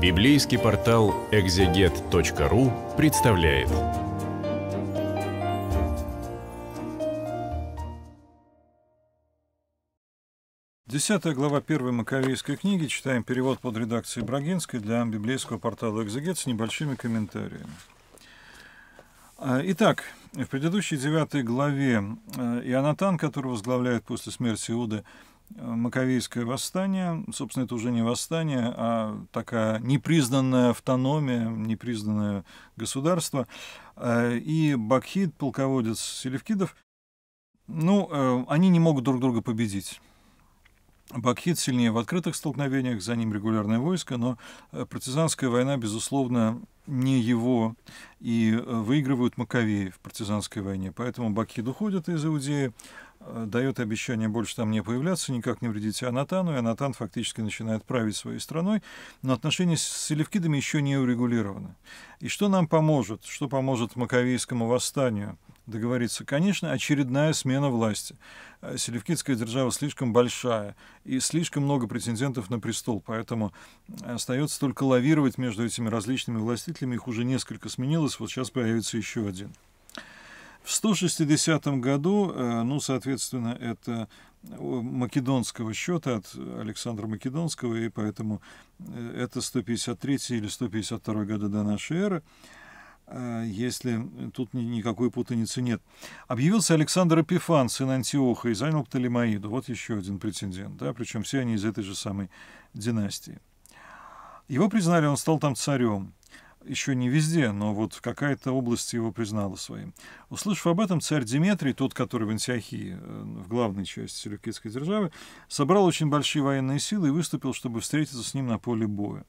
Библейский портал экзегет.ру представляет. Десятая глава первой Маковейской книги. Читаем перевод под редакцией Брагинской для библейского портала «Экзегет» с небольшими комментариями. А, итак, в предыдущей девятой главе э, Ионатан, который возглавляет после смерти Иуды Маковейское восстание, собственно, это уже не восстание, а такая непризнанная автономия, непризнанное государство. Э, и Бакхид, полководец Селевкидов, ну, э, они не могут друг друга победить. Бакхит сильнее в открытых столкновениях, за ним регулярное войско, но э, партизанская война, безусловно, не его, и выигрывают Маковеи в партизанской войне. Поэтому Бакхид уходит из Иудеи, Э, дает обещание больше там не появляться, никак не вредить Анатану, и Анатан фактически начинает править своей страной, но отношения с селевкидами еще не урегулированы. И что нам поможет? Что поможет Маковейскому восстанию? договориться. Конечно, очередная смена власти. Э, Селевкидская держава слишком большая и слишком много претендентов на престол, поэтому э, остается только лавировать между этими различными властителями. Их уже несколько сменилось, вот сейчас появится еще один. В 160 году, э, ну, соответственно, это э, македонского счета от Александра Македонского, и поэтому э, это 153 или 152 года до нашей эры, если тут никакой путаницы нет. Объявился Александр Эпифан, сын Антиоха, и занял Птолемаиду. Вот еще один претендент, да, причем все они из этой же самой династии. Его признали, он стал там царем еще не везде, но вот в какая-то область его признала своим. Услышав об этом, царь Диметрий, тот, который в Антиохии, э, в главной части Селюкидской державы, собрал очень большие военные силы и выступил, чтобы встретиться с ним на поле боя.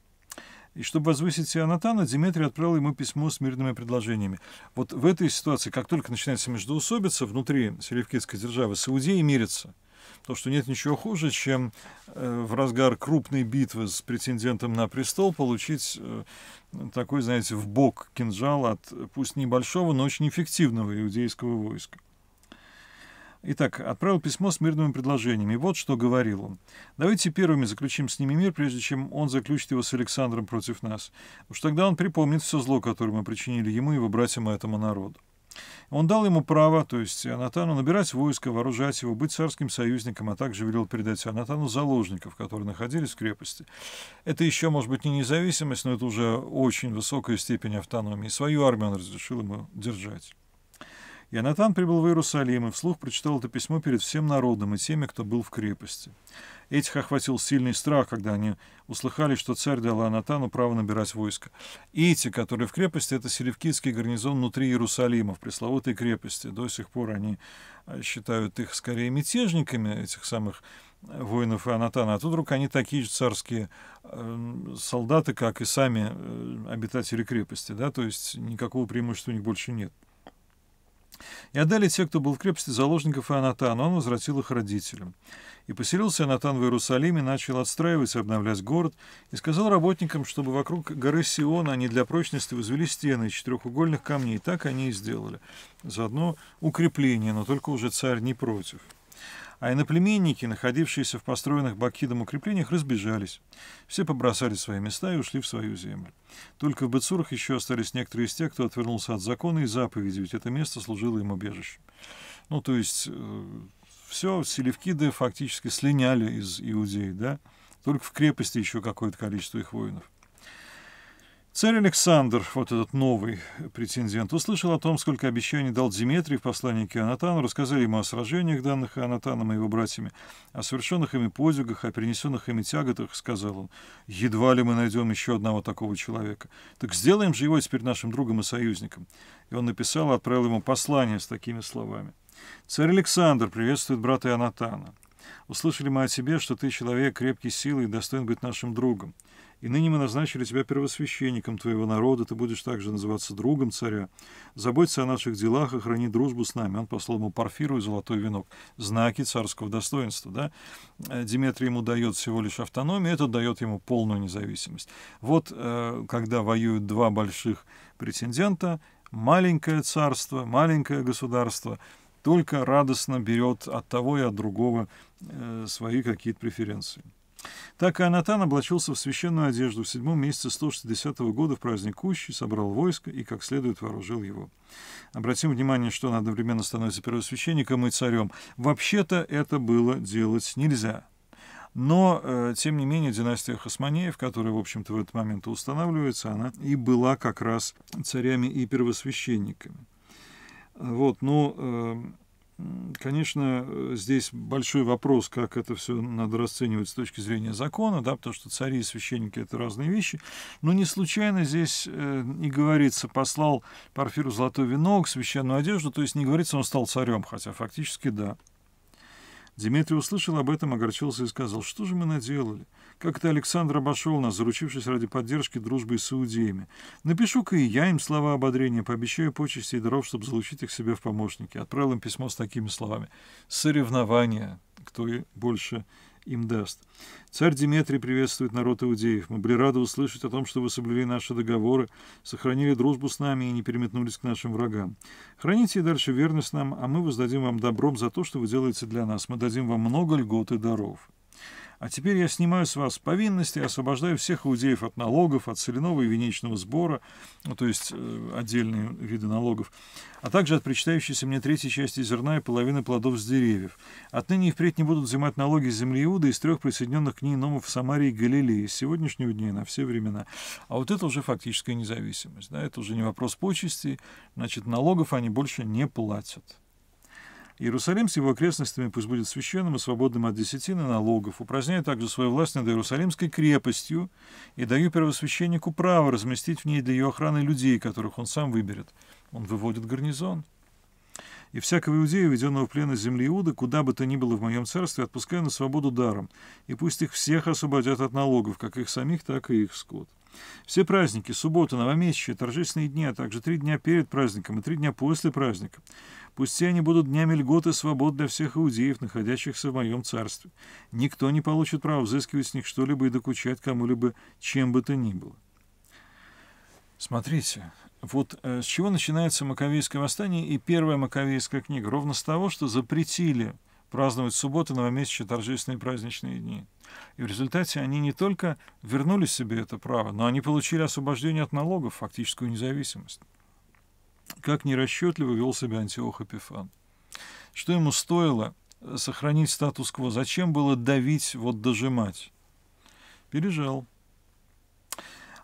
И чтобы возвысить Анатана, Дмитрий отправил ему письмо с мирными предложениями. Вот в этой ситуации, как только начинается междоусобица, внутри Селевкидской державы, Саудеи мирятся – Потому что нет ничего хуже, чем э, в разгар крупной битвы с претендентом на престол получить э, такой, знаете, в бок кинжал от пусть небольшого, но очень эффективного иудейского войска. Итак, отправил письмо с мирными предложениями. Вот что говорил он. «Давайте первыми заключим с ними мир, прежде чем он заключит его с Александром против нас. Уж тогда он припомнит все зло, которое мы причинили ему и его братьям и этому народу». Он дал ему право, то есть Анатану, набирать войско, вооружать его, быть царским союзником, а также велел передать Анатану заложников, которые находились в крепости. Это еще, может быть, не независимость, но это уже очень высокая степень автономии. Свою армию он разрешил ему держать. Ионатан прибыл в Иерусалим и вслух прочитал это письмо перед всем народом и теми, кто был в крепости. Этих охватил сильный страх, когда они услыхали, что царь дал Анатану право набирать войско. И эти, которые в крепости, это селевкидский гарнизон внутри Иерусалима, в пресловутой крепости. До сих пор они э, считают их скорее мятежниками, этих самых э, воинов Анатана. а тут вдруг они такие же царские эм, солдаты, как и сами э, обитатели крепости, да, то есть никакого преимущества у них больше нет. И отдали те, кто был в крепости, заложников Ионатану, он возвратил их родителям. И поселился Анатан в Иерусалиме, начал отстраивать и обновлять город, и сказал работникам, чтобы вокруг горы Сиона они для прочности возвели стены из четырехугольных камней, И так они и сделали. Заодно укрепление, но только уже царь не против а иноплеменники, находившиеся в построенных Бакхидом укреплениях, разбежались. Все побросали свои места и ушли в свою землю. Только в Бетсурах еще остались некоторые из тех, кто отвернулся от закона и заповеди, ведь это место служило им убежищем. Ну, то есть, э, все, селевкиды фактически слиняли из Иудеи, да? Только в крепости еще какое-то количество их воинов. Царь Александр, вот этот новый претендент, услышал о том, сколько обещаний дал Дмитрий в послании к Ионатану, рассказали ему о сражениях, данных Ионатаном и его братьями, о совершенных ими подвигах, о принесенных ими тяготах, сказал он. Едва ли мы найдем еще одного такого человека. Так сделаем же его теперь нашим другом и союзником. И он написал и отправил ему послание с такими словами. Царь Александр приветствует брата Ионатана. Услышали мы о тебе, что ты человек крепкий силы и достоин быть нашим другом и ныне мы назначили тебя первосвященником твоего народа, ты будешь также называться другом царя. Заботься о наших делах и храни дружбу с нами». Он послал ему парфиру и золотой венок, знаки царского достоинства. Да? Э, Диметрий ему дает всего лишь автономию, это дает ему полную независимость. Вот э, когда воюют два больших претендента, маленькое царство, маленькое государство только радостно берет от того и от другого э, свои какие-то преференции. Так Анатан облачился в священную одежду. В седьмом месяце 160 года в праздник Кущи собрал войско и как следует вооружил его. Обратим внимание, что он одновременно становится первосвященником и царем. Вообще-то это было делать нельзя. Но, э, тем не менее, династия Хасманеев, которая, в общем-то, в этот момент устанавливается, она и была как раз царями и первосвященниками. Вот, ну, э, Конечно, э, здесь большой вопрос, как это все надо расценивать с точки зрения закона, да, потому что цари и священники — это разные вещи. Но не случайно здесь э, не говорится «послал Парфиру золотое вино, священную одежду», то есть не говорится «он стал царем», хотя фактически да. Дмитрий услышал об этом, огорчился и сказал, что же мы наделали? Как это Александр обошел нас, заручившись ради поддержки дружбы с иудеями? Напишу-ка и я им слова ободрения, пообещаю почести и даров, чтобы залучить их себе в помощники. Отправил им письмо с такими словами. Соревнования, кто больше им даст. Царь Дмитрий приветствует народ иудеев. Мы были рады услышать о том, что вы соблюли наши договоры, сохранили дружбу с нами и не переметнулись к нашим врагам. Храните и дальше верность нам, а мы воздадим вам добром за то, что вы делаете для нас. Мы дадим вам много льгот и даров. А теперь я снимаю с вас повинности и освобождаю всех иудеев от налогов, от соляного и венечного сбора, ну, то есть э, отдельные виды налогов, а также от причитающейся мне третьей части зерна и половины плодов с деревьев. Отныне и впредь не будут взимать налоги с земли Иуда из трех присоединенных к ней номов Самарии и Галилеи с сегодняшнего дня и на все времена. А вот это уже фактическая независимость. Да? Это уже не вопрос почести, значит, налогов они больше не платят. Иерусалим с его окрестностями пусть будет священным и свободным от десятины налогов. Упраздняю также свою власть над Иерусалимской крепостью и даю первосвященнику право разместить в ней для ее охраны людей, которых он сам выберет. Он выводит гарнизон. И всякого иудея, введенного в плен из земли Иуда, куда бы то ни было в моем царстве, отпускаю на свободу даром, и пусть их всех освободят от налогов, как их самих, так и их скот. Все праздники, суббота, новомесячие, торжественные дни, а также три дня перед праздником и три дня после праздника — Пусть они будут днями льгот и свобод для всех иудеев, находящихся в моем царстве. Никто не получит права взыскивать с них что-либо и докучать кому-либо, чем бы то ни было. Смотрите, вот э, с чего начинается Маковейское восстание и первая Маковейская книга? Ровно с того, что запретили праздновать субботы, новомесячные торжественные праздничные дни. И в результате они не только вернули себе это право, но они получили освобождение от налогов, фактическую независимость как нерасчетливо вел себя Антиох Эпифан. Что ему стоило э, сохранить статус-кво? Зачем было давить, вот дожимать? Пережал.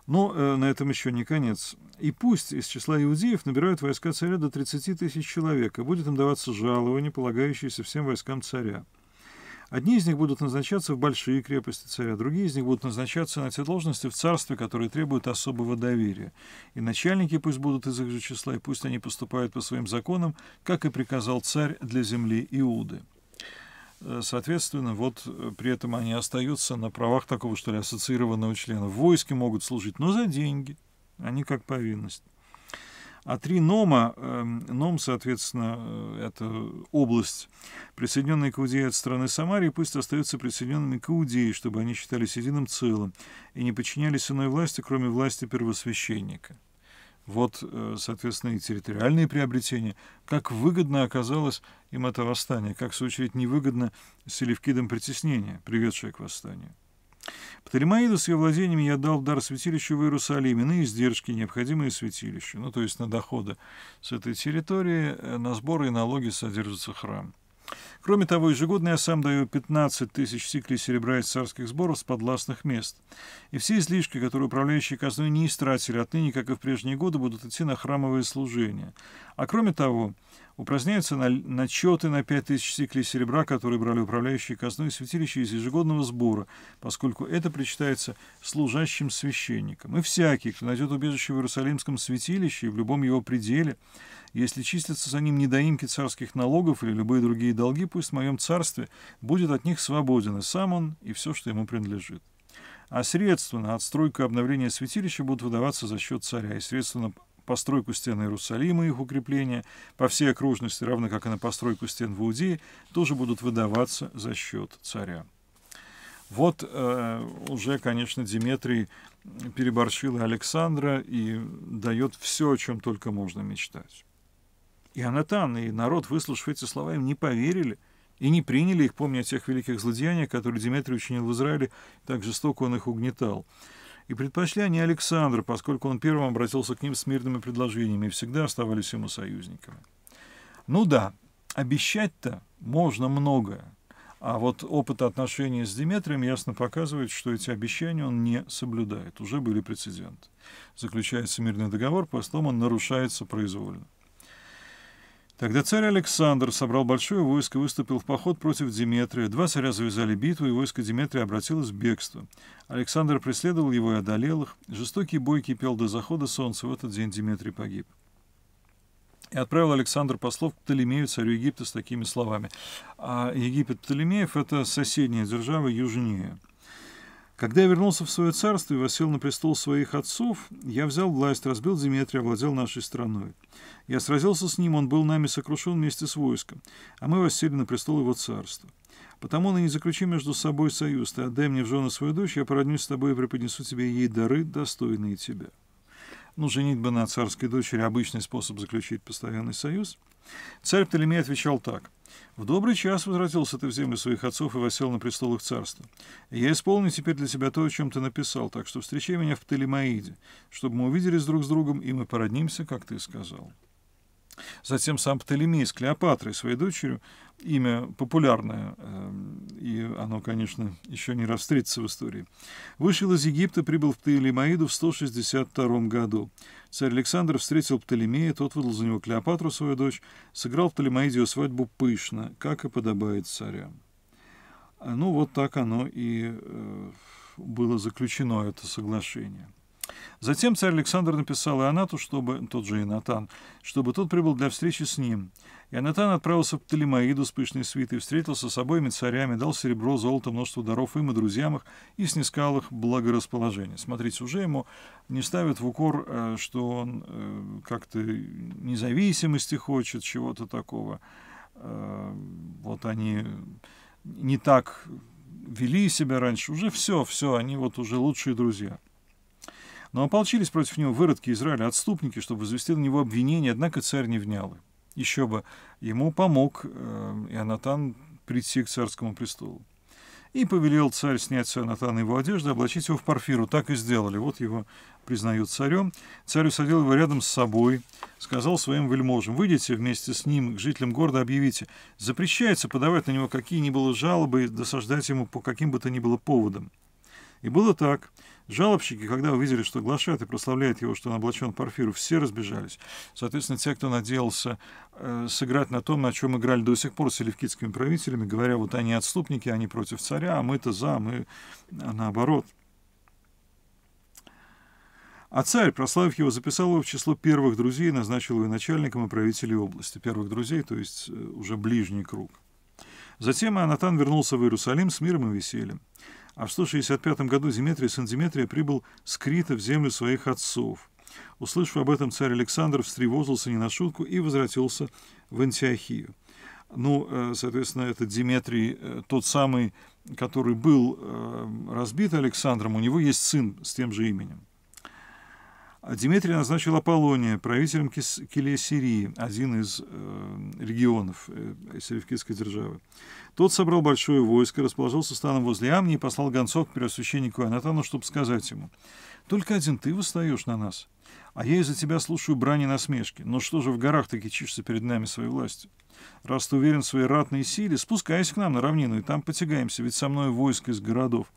Но ну, э, на этом еще не конец. И пусть из числа иудеев набирают войска царя до 30 тысяч человек, и будет им даваться жалование, полагающееся всем войскам царя. Одни из них будут назначаться в большие крепости царя, другие из них будут назначаться на те должности в царстве, которые требуют особого доверия. И начальники пусть будут из их же числа, и пусть они поступают по своим законам, как и приказал царь для земли Иуды. Э, соответственно, вот э, при этом они остаются на правах такого, что ли, ассоциированного члена. В войске могут служить, но за деньги, а не как повинность. А три нома, эм, ном, соответственно, э, это область, присоединенная к Иудее от страны Самарии, пусть остаются присоединенными к Иудее, чтобы они считались единым целым и не подчинялись иной власти, кроме власти первосвященника. Вот, э, соответственно, и территориальные приобретения. Как выгодно оказалось им это восстание, как, в свою очередь, невыгодно Селевкидам притеснения, приведшее к восстанию. Птолемаиду с ее владениями я дал в дар святилищу в Иерусалиме на ну издержки, необходимые святилищу, ну, то есть на доходы с этой территории, э, на сборы и налоги содержится храм. Кроме того, ежегодно я сам даю 15 тысяч сиклей серебра из царских сборов с подластных мест. И все излишки, которые управляющие казной не истратили, отныне, как и в прежние годы, будут идти на храмовые служения. А кроме того, упраздняются начеты на 5000 сиклей серебра, которые брали управляющие казной святилища из ежегодного сбора, поскольку это причитается служащим священникам. И всякий, кто найдет убежище в Иерусалимском святилище и в любом его пределе, если числятся за ним недоимки царских налогов или любые другие долги, пусть в моем царстве будет от них свободен и сам он, и все, что ему принадлежит. А средства на отстройку и обновление святилища будут выдаваться за счет царя, и средства на постройку стен Иерусалима и их укрепления по всей окружности, равно как и на постройку стен в Иудее, тоже будут выдаваться за счет царя. Вот э, уже, конечно, Диметрий переборщил и Александра и дает все, о чем только можно мечтать. И Анатан, и народ, выслушав эти слова, им не поверили и не приняли их, помня о тех великих злодеяниях, которые Диметрий учинил в Израиле, так жестоко он их угнетал. И предпочли они Александра, поскольку он первым обратился к ним с мирными предложениями и всегда оставались ему союзниками. Ну да, обещать-то можно многое. А вот опыт отношений с Деметрием ясно показывает, что эти обещания он не соблюдает. Уже были прецеденты. Заключается мирный договор, по он нарушается произвольно. Тогда царь Александр собрал большое войско и выступил в поход против Диметрия. Два царя завязали битву, и войско Диметрия обратилось в бегство. Александр преследовал его и одолел их. Жестокий бой кипел до захода солнца. В этот день Диметрий погиб. И отправил Александр послов к Птолемею, царю Египта, с такими словами. А Египет Птолемеев – это соседняя держава южнее. Когда я вернулся в свое царство и восел на престол своих отцов, я взял власть, разбил Деметрия, овладел нашей страной. Я сразился с ним, он был нами сокрушен вместе с войском, а мы воссели на престол его царства. Потому не заключи между собой союз, ты отдай мне в жены свою дочь, я породнюсь с тобой и преподнесу тебе ей дары, достойные тебя». Ну, бы на царской дочери – обычный способ заключить постоянный союз. Царь Птолемей отвечал так. «В добрый час возвратился ты в землю своих отцов и восел на престол их царства. Я исполню теперь для тебя то, о чем ты написал, так что встречай меня в Птолемаиде, чтобы мы увиделись друг с другом, и мы породнимся, как ты сказал». Затем сам Птолемей с Клеопатрой, своей дочерью, имя популярное, эм, и оно, конечно, еще не расстретится в истории, вышел из Египта, прибыл в Птолемаиду в 162 году. Царь Александр встретил Птолемея, тот выдал за него Клеопатру, свою дочь, сыграл в Птолемаиде ее свадьбу пышно, как и подобает царя. А, ну, вот так оно и э, было заключено, это соглашение. Затем царь Александр написал Ионату, чтобы, тот же Инатан, чтобы тот прибыл для встречи с ним. Ионатан отправился к Птолемаиду с пышной свитой, встретился с обоими царями, дал серебро, золото, множество даров им и друзьям их, и снискал их благорасположение. Смотрите, уже ему не ставят в укор, э, что он э, как-то независимости хочет, чего-то такого. Э, вот они не так вели себя раньше, уже все, все, они вот уже лучшие друзья. Но ополчились против него выродки Израиля, отступники, чтобы возвести на него обвинение, однако царь не внял им еще бы, ему помог э, Ионатан прийти к царскому престолу. И повелел царь снять с Ионатана его одежду, облачить его в парфиру. Так и сделали. Вот его признают царем. Царь усадил его рядом с собой, сказал своим вельможам, «Выйдите вместе с ним к жителям города, объявите, запрещается подавать на него какие ни было жалобы, досаждать ему по каким бы то ни было поводам». И было так. Жалобщики, когда увидели, что глашатый прославляет его, что он облачен парфиру, все разбежались. Соответственно, те, кто надеялся э, сыграть на том, на чем играли до сих пор с селевкидскими правителями, говоря, вот они отступники, они против царя, а мы-то за, мы а наоборот. А царь, прославив его, записал его в число первых друзей, назначил его начальником и правителем области. Первых друзей, то есть э, уже ближний круг. Затем Анатан вернулся в Иерусалим с миром и весельем. А в 165 году Диметрий, сын Диметрия, прибыл с Крита в землю своих отцов. Услышав об этом, царь Александр встревозился не на шутку и возвратился в Антиохию. Ну, э, соответственно, это Диметрий, э, тот самый, который был э, разбит Александром, у него есть сын с тем же именем. А Дмитрий назначил Аполлония правителем Кис- сирии один из э, регионов э, Селевкидской державы. Тот собрал большое войско, расположился станом возле Амни и послал гонцов к первосвященнику Анатану, чтобы сказать ему, «Только один ты восстаешь на нас, а я из-за тебя слушаю брани и насмешки. Но что же в горах ты кичишься перед нами своей властью? Раз ты уверен в своей ратной силе, спускайся к нам на равнину, и там потягаемся, ведь со мной войско из городов».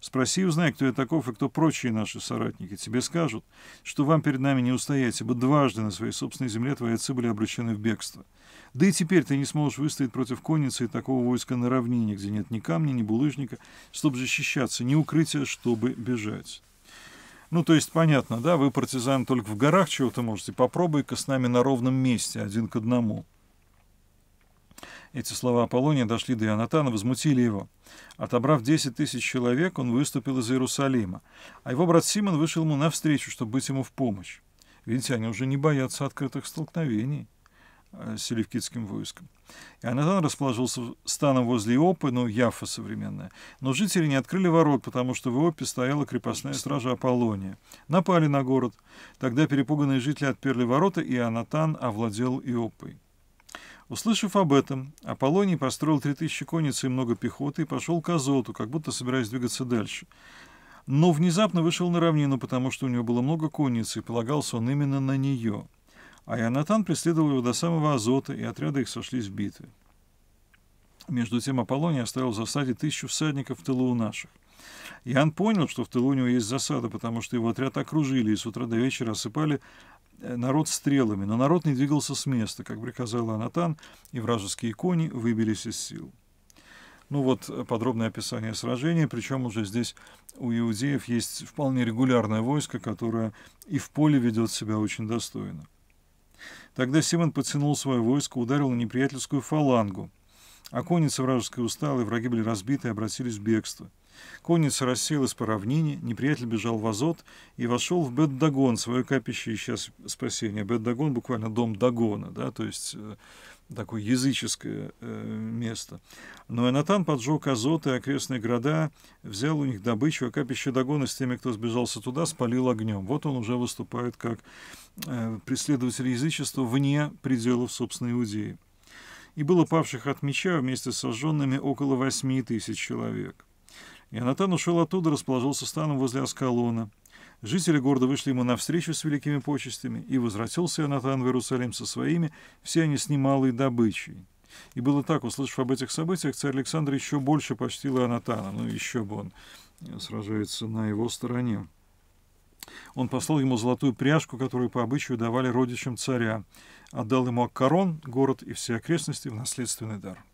Спроси, узнай, кто я таков и кто прочие наши соратники. Тебе скажут, что вам перед нами не устоять, ибо дважды на своей собственной земле твои отцы были обречены в бегство. Да и теперь ты не сможешь выстоять против конницы и такого войска на равнине, где нет ни камня, ни булыжника, чтобы защищаться, ни укрытия, чтобы бежать. Ну, то есть, понятно, да, вы партизан только в горах чего-то можете, попробуй-ка с нами на ровном месте, один к одному. Эти слова Аполлония дошли до Ионатана, возмутили его. Отобрав 10 тысяч человек, он выступил из Иерусалима, а его брат Симон вышел ему навстречу, чтобы быть ему в помощь. Видите, они уже не боятся открытых столкновений э, с селевкидским войском. Ионатан расположился станом возле Иопы, ну, Яфа современная, но жители не открыли ворот, потому что в Иопе стояла крепостная стража Аполлония. Напали на город. Тогда перепуганные жители отперли ворота, и Ионатан овладел Иопой. Услышав об этом, Аполлоний построил 3000 конниц и много пехоты и пошел к Азоту, как будто собираясь двигаться дальше. Но внезапно вышел на равнину, потому что у него было много конниц, и полагался он именно на нее. А Ионатан преследовал его до самого Азота, и отряды их сошлись в битве. Между тем Аполлоний оставил в засаде тысячу всадников в тылу у наших. Иоанн понял, что в тылу у него есть засада, потому что его отряд окружили и с утра до вечера осыпали Э, народ стрелами, но народ не двигался с места, как приказал Анатан, и вражеские кони выбились из сил. Ну вот э, подробное описание сражения, причем уже здесь у иудеев есть вполне регулярное войско, которое и в поле ведет себя очень достойно. Тогда Симон подтянул свое войско, ударил на неприятельскую фалангу – а конница вражеская устала, и враги были разбиты и обратились в бегство. Конница рассеялась по равнине, неприятель бежал в Азот и вошел в Бет-Дагон, свое капище сейчас спасения. Бет-Дагон буквально дом Дагона, да, то есть э, такое языческое э, место. Но ну, Энатан поджег Азот и окрестные города, взял у них добычу, а капище Дагона с теми, кто сбежался туда, спалил огнем. Вот он уже выступает как э, преследователь язычества вне пределов собственной Иудеи и было павших от меча вместе с сожженными около восьми тысяч человек. Ионатан ушел оттуда, расположился станом возле Аскалона. Жители города вышли ему навстречу с великими почестями, и возвратился Ионатан в Иерусалим со своими, все они с немалой добычей. И было так, услышав об этих событиях, царь Александр еще больше почтил Ионатана, ну еще бы он э, сражается на его стороне. Он послал ему золотую пряжку, которую по обычаю давали родичам царя, отдал ему Аккарон, город и все окрестности в наследственный дар.